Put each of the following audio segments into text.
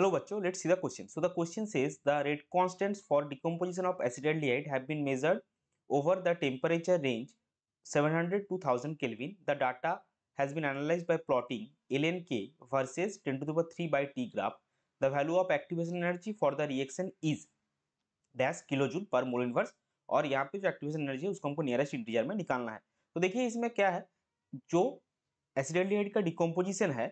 Hello बच्चों let see the question so the question says the rate constants for decomposition of acetaldehyde have been measured over the temperature range 700 hundred to thousand the data has been analyse by plotting L N K versus ten to the three by T graph the value of activation energy for the reaction is dash kilojoule per mole inverse और यहाँ पे जो activation energy है उसको हमको nearest integer में निकालना है तो देखिए इसमें क्या है जो एसिडेंडलीट का डिकम्पोजिशन है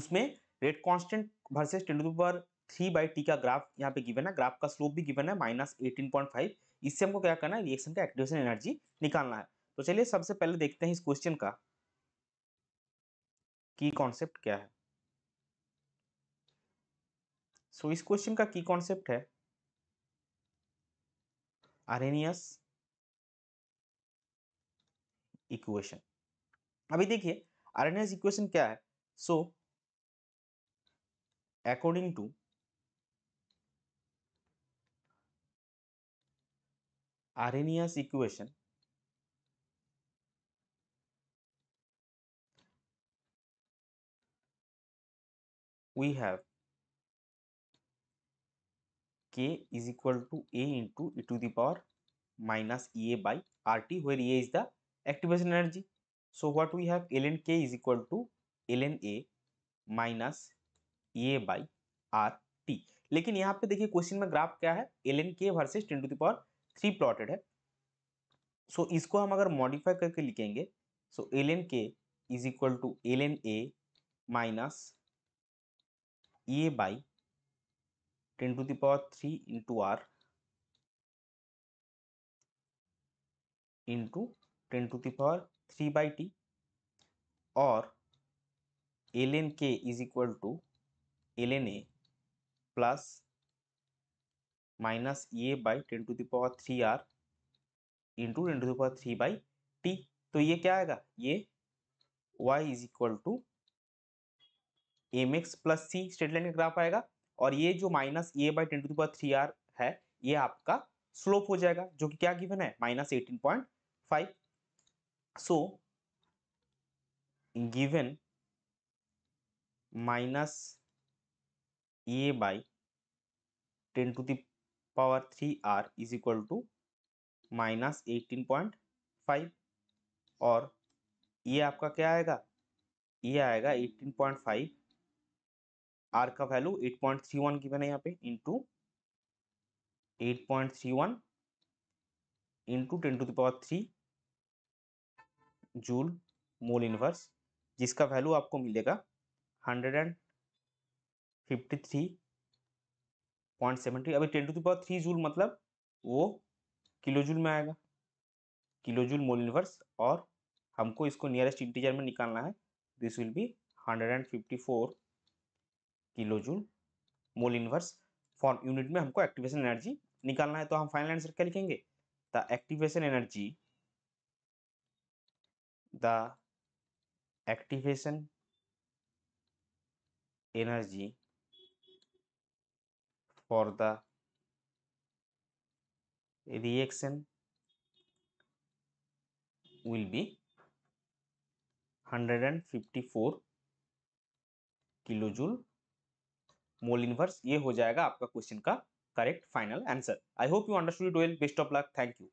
उसमें rate constant versus ten to power three by T का ग्राफ यहाँ पे गिवन है ग्राफ का स्लोप भी गिवन है माइनस एटीन पॉइंट फाइव इससे हमको क्या करना है रिएक्शन का एक्टिवेशन एनर्जी निकालना है तो चलिए सबसे पहले देखते हैं इस क्वेश्चन का की कॉन्सेप्ट क्या है सो so, इस क्वेश्चन का की कॉन्सेप्ट है आरेनियस इक्वेशन अभी देखिए आरेनियस इक्वेशन क्या है so so, according to Arrhenius equation we have k is equal to a into e to the power minus Ea by RT where Ea is the activation energy. So, what we have ln k is equal to ln A minus A by R T लेकिन यहाँ पे देखिए question में graph क्या है L N K versus ten to the power three plotted है so so, इसको हम अगर मॉडिफाई करके लिखेंगे so L N K is equal to L N A minus A by ten to the power three into R into ten to the power three by T और L N K is equal to L N A plus minus A by ten to the power three R into ten to the power three by T तो ये क्या आएगा ये Y is equal to M X plus C straight line का graph आएगा और ये जो minus A by ten to the power three R है ये आपका स्लोप हो जाएगा जो कि क्या गिवन है minus eighteen point five so given minus A by ten to the power three R is equal to minus eighteen point five और ये आपका क्या आएगा ये आएगा एटीन पॉइंट फाइव आर का value eight point three one की बना यहाँ पे into eight point three one into ten to power three joule mole inverse जिसका वैल्यू आपको मिलेगा hundred and fifty three point seven three अभी ten to the power three joule मतलब वो किलो जूल में आएगा किलो जूल मोल इनवर्स और हमको इसको नियरेस्ट इंटीजर में निकालना है this will be hundred and fifty four kilo joule mole inverse for unit में हमको एक्टिवेशन एनर्जी निकालना है तो हम फाइनल आंसर क्या लिखेंगे the activation energy the activation energy for e the reaction will be 154 kilojoule mole inverse ये हो जाएगा आपका क्वेश्चन का correct final answer I hope you understood well best of luck thank you